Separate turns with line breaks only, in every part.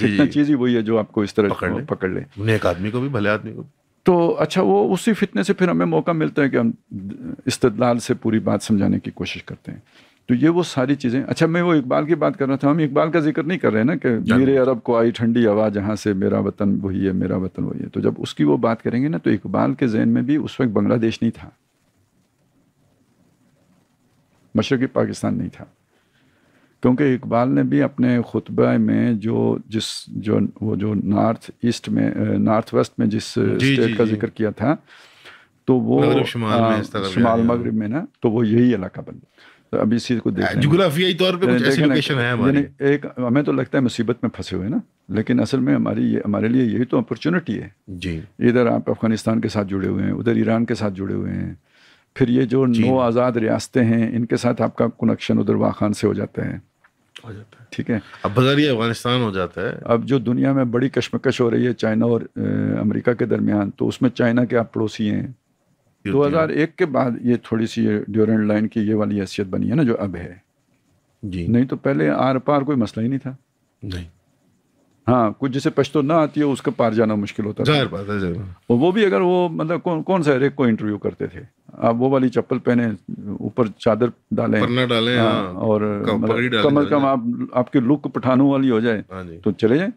जितना चीज ही वही है जो आपको इस तरह पकड़ ले, पकड़ ले। एक आदमी को भी भले आदमी को तो अच्छा वो उसी फितने से फिर हमें मौका मिलता है कि हम इस्तलाल से पूरी बात समझाने की कोशिश करते हैं तो ये वो सारी चीज़ें अच्छा मैं वो इकबाल की बात कर रहा था हम इकबाल का जिक्र नहीं कर रहे हैं ना कि मेरे अरब को आई ठंडी हवा जहाँ से मेरा वतन वही है मेरा वतन वही है तो जब उसकी वो बात करेंगे ना तो इकबाल के जहन में भी उस वक्त बांग्लादेश नहीं था मशरक़ी पाकिस्तान नहीं था क्योंकि इकबाल ने भी अपने खुतबे में जो जिस जो वो जो नॉर्थ ईस्ट में नॉर्थ वेस्ट में जिस जी, स्टेट जी, का जिक्र किया था तो वो शुमाल हाँ। मगरब में ना तो वो यही इलाका बन तो अब इसी को देखें जोग्राफियाई
तौर पे कुछ ऐसी लोकेशन है हमारी
एक हमें तो लगता है मुसीबत में फंसे हुए ना लेकिन असल में हमारी ये हमारे लिए यही तो अपॉर्चुनिटी है जी इधर आप अफगानिस्तान के साथ जुड़े हुए हैं उधर ईरान के साथ जुड़े हुए हैं फिर ये जो नौ आज़ाद रियासतें हैं इनके साथ आपका कनेक्शन उधर वाखान से हो जाता है ठीक है अब बजरिए अफगानिस्तान हो जाता है अब जो दुनिया में बड़ी कश्मकश हो रही है चाइना और अमेरिका के दरमियान तो उसमें चाइना के आप पड़ोसी हैं 2001 के बाद ये थोड़ी सी ड्यूरेंट लाइन की ये वाली हैसियत बनी है ना जो अब है जी नहीं तो पहले आर पार कोई मसला ही नहीं था नहीं हाँ कुछ जिसे पश्तो ना आती है उसका पार जाना मुश्किल होता था बात है और वो भी अगर वो मतलब कौन कौन सा हरेक को इंटरव्यू करते थे आप वो वाली चप्पल पहने ऊपर चादर डालें पन्ना डालें आ, हाँ, हाँ, और मतलब कम अज कम आप आपके लुक पठानों वाली हो जाए हाँ तो चले जाए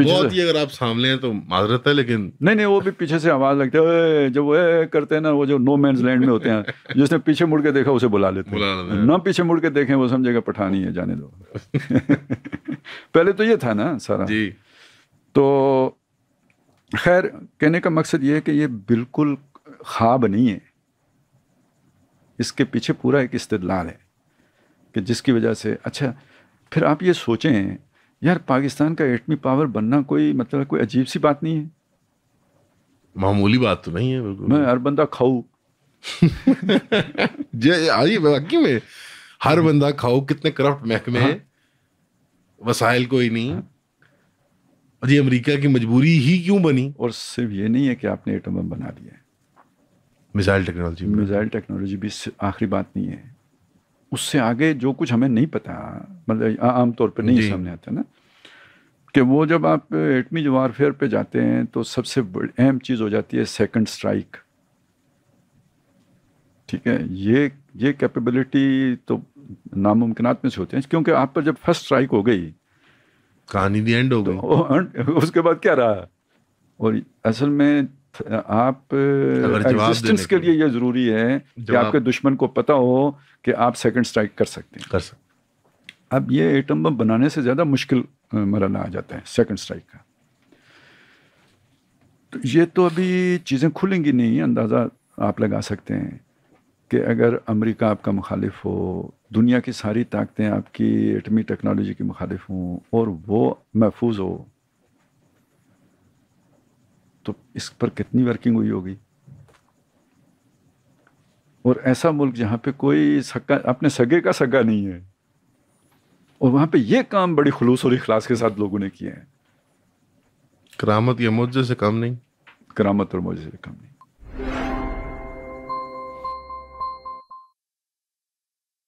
बहुत
ही अगर आप सामने हैं तो माजरत है लेकिन
नहीं नहीं वो भी पीछे से आवाज लगती है जब वो करते हैं ना वो जो नो मैं लैंड में होते हैं जिसने पीछे मुड़ के देखा उसे बुला लेते बुला हैं ना पीछे मुड़ के देखें वो समझेगा पठानी है जाने दो पहले तो ये था ना सारा जी तो खैर कहने का मकसद ये है कि ये बिल्कुल ख्वाब नहीं है इसके पीछे पूरा एक इस्तेदलाल है कि जिसकी वजह से अच्छा फिर आप ये सोचें यार पाकिस्तान का एटमी पावर बनना कोई मतलब कोई अजीब सी बात नहीं है
मामूली बात तो नहीं है बिल्कुल मैं
हर बंदा खाऊ आई वाकई
में हर बंदा खाऊ कितने करप्ट महकमे हाँ? वसाइल कोई नहीं हाँ?
और ये अमेरिका की मजबूरी ही क्यों बनी और सिर्फ ये नहीं है कि आपने एटम बम बना दिया मिसाइल टेक्नोलॉजी मिसाइल टेक्नोलॉजी भी आखिरी बात नहीं है उससे आगे जो कुछ हमें नहीं पता मतलब आमतौर पर नहीं सामने आता ना कि वो जब आप एटमी वारफेयर पे जाते हैं तो सबसे अहम चीज़ हो जाती है सेकंड स्ट्राइक ठीक है ये ये कैपेबिलिटी तो नामुमकिनात में से होते हैं क्योंकि आप पर जब फर्स्ट स्ट्राइक हो गई कहानी दी एंड हो तो गई तो उसके बाद क्या रहा और असल में आप एग्जिस्टेंस के लिए ये जरूरी है कि आपके दुश्मन को पता हो कि आप सेकंड स्ट्राइक कर सकते हैं कर सकते अब ये एटम बम बनाने से ज़्यादा मुश्किल मरना आ जाता है सेकंड स्ट्राइक का तो ये तो अभी चीज़ें खुलेंगी नहीं अंदाज़ा आप लगा सकते हैं कि अगर अमेरिका आपका मुखालिफ हो दुनिया की सारी ताकतें आपकी एटमी टेक्नोलॉजी की मुखालिफ हों और वो महफूज हो तो इस पर कितनी वर्किंग हुई होगी और ऐसा मुल्क जहाँ पे कोई सगा अपने सगे का सगा नहीं है और वहाँ पे ये काम बड़ी खलूस और इखलास के साथ लोगों ने किए हैं
करामत या मोजे से काम नहीं करामत और मोजे से काम नहीं